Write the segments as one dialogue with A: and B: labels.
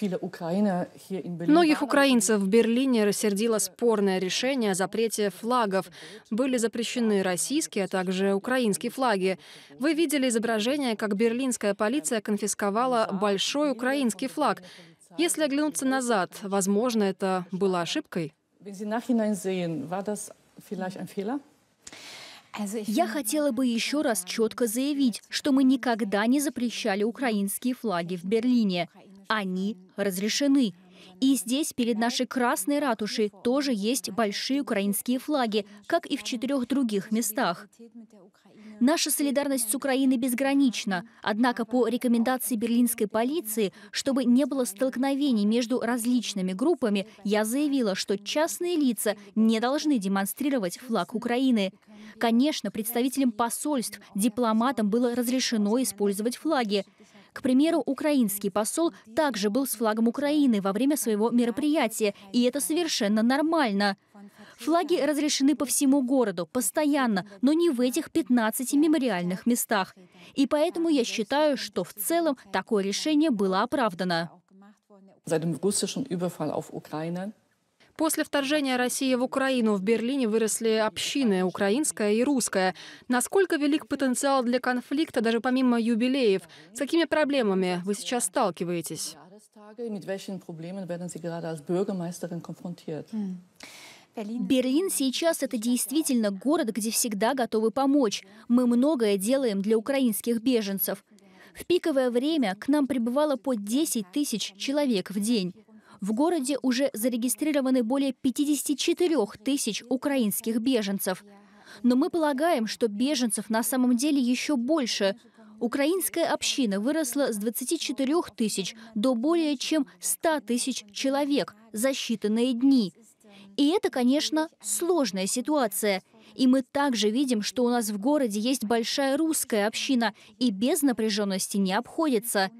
A: Многих
B: украинцев в Берлине рассердило спорное решение о запрете флагов. Были запрещены российские, а также украинские флаги. Вы видели изображение, как берлинская полиция конфисковала большой украинский флаг. Если оглянуться назад, возможно, это было ошибкой. Я
A: хотела бы еще раз четко заявить, что мы никогда не запрещали украинские флаги в Берлине они разрешены. И здесь, перед нашей Красной ратушей, тоже есть большие украинские флаги, как и в четырех других местах. Наша солидарность с Украиной безгранична, однако по рекомендации берлинской полиции, чтобы не было столкновений между различными группами, я заявила, что частные лица не должны демонстрировать флаг Украины. Конечно, представителям посольств, дипломатам было разрешено использовать флаги, к примеру, украинский посол также был с флагом Украины во время своего мероприятия, и это совершенно нормально. Флаги разрешены по всему городу, постоянно, но не в этих 15 мемориальных местах. И поэтому я считаю, что в целом такое решение было оправдано.
B: После вторжения России в Украину в Берлине выросли общины украинская и русская. Насколько велик потенциал для конфликта даже помимо юбилеев? С какими проблемами вы сейчас сталкиваетесь?
A: Берлин сейчас это действительно город, где всегда готовы помочь. Мы многое делаем для украинских беженцев. В пиковое время к нам прибывало по 10 тысяч человек в день. В городе уже зарегистрированы более 54 тысяч украинских беженцев. Но мы полагаем, что беженцев на самом деле еще больше. Украинская община выросла с 24 тысяч до более чем 100 тысяч человек за считанные дни. И это, конечно, сложная ситуация. И мы также видим, что у нас в городе есть большая русская община, и без напряженности не обходится.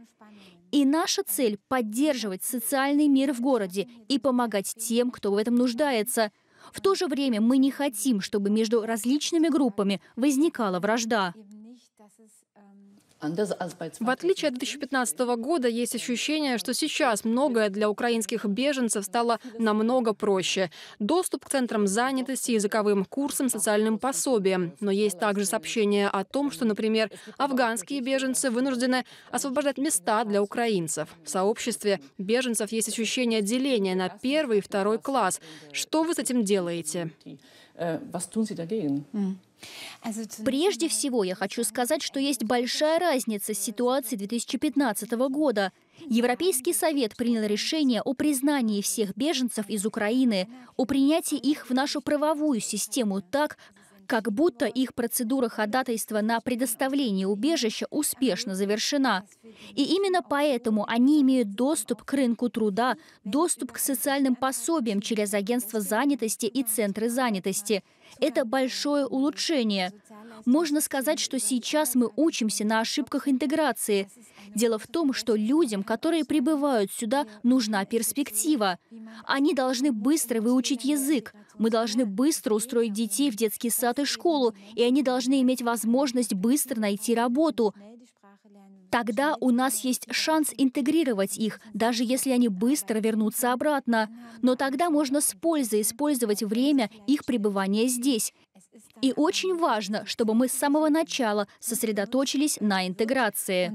A: И наша цель – поддерживать социальный мир в городе и помогать тем, кто в этом нуждается. В то же время мы не хотим, чтобы между различными группами возникала вражда.
B: В отличие от 2015 года, есть ощущение, что сейчас многое для украинских беженцев стало намного проще. Доступ к центрам занятости, языковым курсам, социальным пособиям. Но есть также сообщение о том, что, например, афганские беженцы вынуждены освобождать места для украинцев. В сообществе беженцев есть ощущение деления на первый и второй класс. Что вы с этим делаете? Mm. Прежде всего, я хочу сказать, что
A: есть большая разница с ситуацией 2015 года. Европейский совет принял решение о признании всех беженцев из Украины, о принятии их в нашу правовую систему так, как будто их процедура ходатайства на предоставление убежища успешно завершена. И именно поэтому они имеют доступ к рынку труда, доступ к социальным пособиям через агентство занятости и центры занятости. Это большое улучшение. Можно сказать, что сейчас мы учимся на ошибках интеграции. Дело в том, что людям, которые прибывают сюда, нужна перспектива. Они должны быстро выучить язык. Мы должны быстро устроить детей в детский сад и школу, и они должны иметь возможность быстро найти работу. Тогда у нас есть шанс интегрировать их, даже если они быстро вернутся обратно. Но тогда можно с пользой использовать время их пребывания здесь. И очень важно, чтобы мы с самого начала сосредоточились на интеграции.